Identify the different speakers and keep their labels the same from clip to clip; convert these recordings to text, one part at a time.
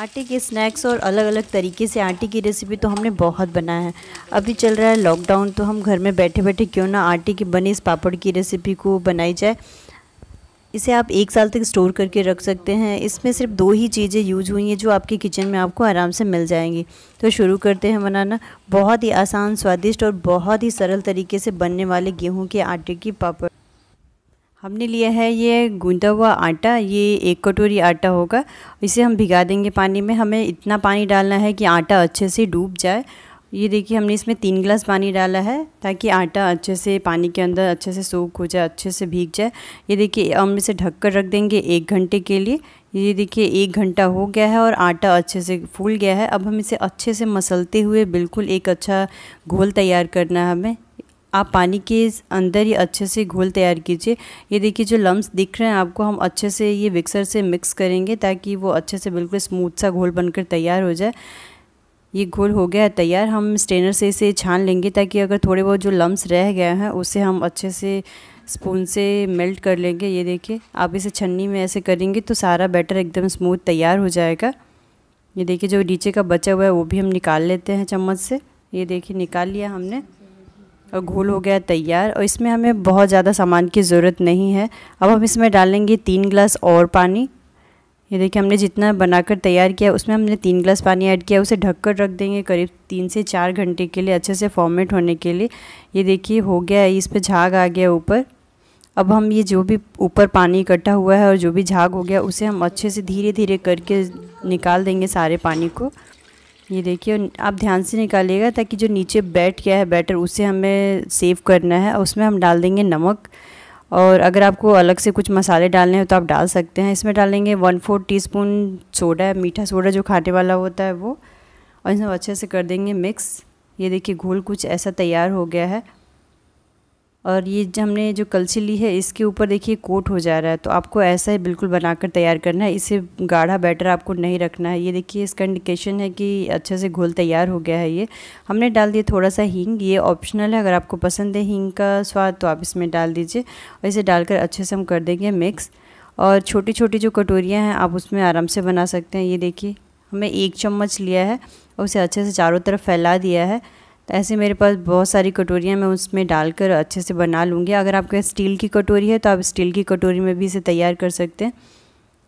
Speaker 1: आटे के स्नैक्स और अलग अलग तरीके से आटे की रेसिपी तो हमने बहुत बनाया है अभी चल रहा है लॉकडाउन तो हम घर में बैठे बैठे क्यों ना आटे के बने इस पापड़ की रेसिपी को बनाई जाए इसे आप एक साल तक स्टोर करके रख सकते हैं इसमें सिर्फ दो ही चीज़ें यूज हुई हैं जो आपके किचन में आपको आराम से मिल जाएंगी तो शुरू करते हैं बनाना बहुत ही आसान स्वादिष्ट और बहुत ही सरल तरीके से बनने वाले गेहूँ के आटे की पापड़ हमने लिया है ये गूंदा हुआ आटा ये एक कटोरी आटा होगा इसे हम भिगा देंगे पानी में हमें इतना पानी डालना है कि आटा अच्छे से डूब जाए ये देखिए हमने इसमें तीन गिलास पानी डाला है ताकि आटा अच्छे से पानी के अंदर अच्छे से सोख हो जाए अच्छे से भीग जाए ये देखिए हम इसे ढककर रख देंगे एक घंटे के लिए ये देखिए एक घंटा हो गया है और आटा अच्छे से फूल गया है अब हम इसे अच्छे से मसलते हुए बिल्कुल एक अच्छा घोल तैयार करना है हमें आप पानी के अंदर ही अच्छे से घोल तैयार कीजिए ये देखिए जो लम्स दिख रहे हैं आपको हम अच्छे से ये मिक्सर से मिक्स करेंगे ताकि वो अच्छे से बिल्कुल स्मूथ सा घोल बनकर तैयार हो जाए ये घोल हो गया है तैयार हम स्ट्रेनर से इसे छान लेंगे ताकि अगर थोड़े बहुत जो लम्स रह गए हैं उसे हम अच्छे से स्पून से मेल्ट कर लेंगे ये देखिए आप इसे छन्नी में ऐसे करेंगे तो सारा बैटर एकदम स्मूथ तैयार हो जाएगा ये देखिए जो नीचे का बचा हुआ है वो भी हम निकाल लेते हैं चम्मच से ये देखिए निकाल लिया हमने घोल हो गया तैयार और इसमें हमें बहुत ज़्यादा सामान की ज़रूरत नहीं है अब हम इसमें डालेंगे तीन गिलास और पानी ये देखिए हमने जितना बनाकर तैयार किया उसमें हमने तीन गिलास पानी ऐड किया उसे ढककर रख देंगे करीब तीन से चार घंटे के लिए अच्छे से फॉर्मेट होने के लिए ये देखिए हो गया है इस पर झाग आ गया ऊपर अब हम ये जो भी ऊपर पानी इकट्ठा हुआ है और जो भी झाग हो गया उसे हम अच्छे से धीरे धीरे करके निकाल देंगे सारे पानी को ये देखिए आप ध्यान से निकालिएगा ताकि जो नीचे बैठ गया है बैटर उसे हमें सेव करना है और उसमें हम डाल देंगे नमक और अगर आपको अलग से कुछ मसाले डालने हैं तो आप डाल सकते हैं इसमें डालेंगे one four teaspoon soda मीठा सोडा जो खाने वाला होता है वो और इसमें अच्छे से कर देंगे मिक्स ये देखिए घोल कुछ ऐसा तैयार हो गया है और ये जो हमने जो कलसी ली है इसके ऊपर देखिए कोट हो जा रहा है तो आपको ऐसा ही बिल्कुल बनाकर तैयार करना है इसे गाढ़ा बैटर आपको नहीं रखना है ये देखिए इसका इंडिकेशन है कि अच्छे से घोल तैयार हो गया है ये हमने डाल दिया थोड़ा सा हींग ये ऑप्शनल है अगर आपको पसंद है हींग का स्वाद तो आप इसमें डाल दीजिए और इसे डालकर अच्छे से हम कर देंगे मिक्स और छोटी छोटी जो कटोरियाँ हैं आप उसमें आराम से बना सकते हैं ये देखिए हमें एक चम्मच लिया है और उसे अच्छे से चारों तरफ फैला दिया है तो ऐसे मेरे पास बहुत सारी कटोरियाँ मैं उसमें डालकर अच्छे से बना लूँगी अगर आपके पास स्टील की कटोरी है तो आप स्टील की कटोरी में भी इसे तैयार कर सकते हैं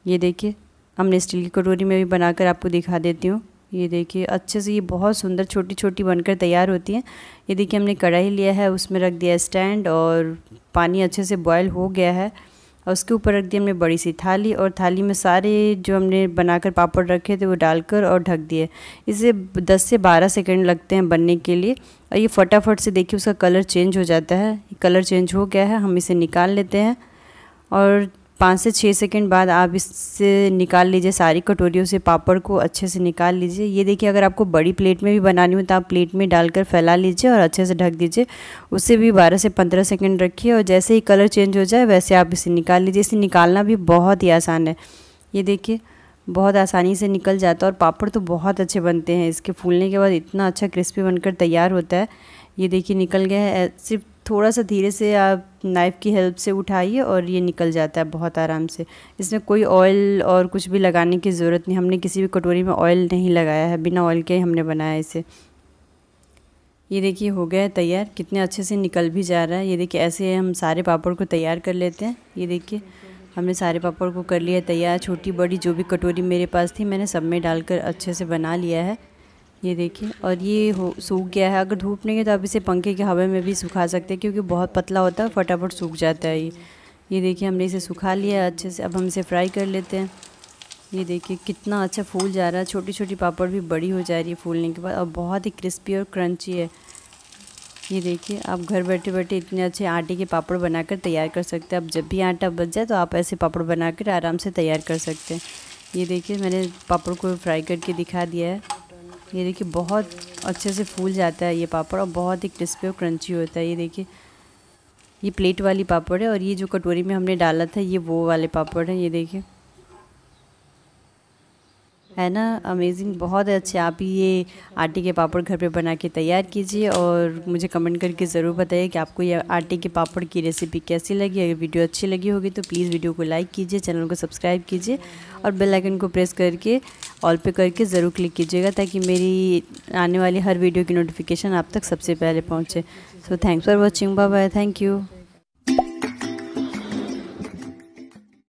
Speaker 1: ये देखिए हमने स्टील की कटोरी में भी बनाकर आपको दिखा देती हूँ ये देखिए अच्छे से ये बहुत सुंदर छोटी छोटी बनकर तैयार होती हैं ये देखिए हमने कढ़ाई लिया है उसमें रख दिया स्टैंड और पानी अच्छे से बॉयल हो गया है और उसके ऊपर रख दी हमने बड़ी सी थाली और थाली में सारे जो हमने बनाकर पापड़ रखे थे वो डालकर और ढक दिए इसे 10 से 12 सेकंड लगते हैं बनने के लिए और ये फटाफट से देखिए उसका कलर चेंज हो जाता है कलर चेंज हो गया है हम इसे निकाल लेते हैं और पाँच से छः सेकेंड बाद आप इससे निकाल लीजिए सारी कटोरियों से पापड़ को अच्छे से निकाल लीजिए ये देखिए अगर आपको बड़ी प्लेट में भी बनानी हो तो आप प्लेट में डालकर फैला लीजिए और अच्छे से ढक दीजिए उससे भी बारह से पंद्रह सेकेंड रखिए और जैसे ही कलर चेंज हो जाए वैसे आप इसे निकाल लीजिए इसे निकालना भी बहुत ही आसान है ये देखिए बहुत आसानी से निकल जाता है और पापड़ तो बहुत अच्छे बनते हैं इसके फूलने के बाद इतना अच्छा क्रिस्पी बनकर तैयार होता है ये देखिए निकल गया है सिर्फ थोड़ा सा धीरे से आप नाइफ़ की हेल्प से उठाइए और ये निकल जाता है बहुत आराम से इसमें कोई ऑयल और कुछ भी लगाने की ज़रूरत नहीं हमने किसी भी कटोरी में ऑयल नहीं लगाया है बिना ऑयल के हमने बनाया इसे ये देखिए हो गया है तैयार कितने अच्छे से निकल भी जा रहा है ये देखिए ऐसे हम सारे पापड़ को तैयार कर लेते हैं ये देखिए हमने सारे पापड़ को कर लिया तैयार छोटी बड़ी जो भी कटोरी मेरे पास थी मैंने सब में डालकर अच्छे से बना लिया है ये देखिए और ये हो सूख गया है अगर धूप नहीं है तो आप इसे पंखे के हवा में भी सुखा सकते हैं क्योंकि बहुत पतला होता है फटाफट सूख जाता है ये ये देखिए हमने इसे सुखा लिया है अच्छे से अब हम इसे फ्राई कर लेते हैं ये देखिए कितना अच्छा फूल जा रहा है छोटी छोटी पापड़ भी बड़ी हो जा रही है फूलने के बाद और बहुत ही क्रिस्पी और क्रंची है ये देखिए आप घर बैठे बैठे इतने अच्छे आटे के पापड़ बनाकर तैयार कर सकते हैं अब जब भी आटा बच जाए तो आप ऐसे पापड़ बनाकर आराम से तैयार कर सकते हैं ये देखिए मैंने पापड़ को फ्राई करके दिखा दिया है ये देखिए बहुत अच्छे से फूल जाता है ये पापड़ और बहुत ही क्रिस्पी और क्रंची होता है ये देखिए ये प्लेट वाली पापड़ है और ये जो कटोरी में हमने डाला था ये वो वाले पापड़ हैं ये देखिए है ना अमेजिंग बहुत अच्छे आप ही ये आटे के पापड़ घर पे बना के तैयार कीजिए और मुझे कमेंट करके ज़रूर बताइए कि आपको ये आटे के पापड़ की रेसिपी कैसी लगी अगर वीडियो अच्छी लगी होगी तो प्लीज़ वीडियो को लाइक कीजिए चैनल को सब्सक्राइब कीजिए और बेल आइकन को प्रेस करके ऑल पे करके ज़रूर क्लिक कीजिएगा ताकि मेरी आने वाली हर वीडियो की नोटिफिकेशन आप तक सबसे पहले पहुँचे so thanks for watching bye bye thank you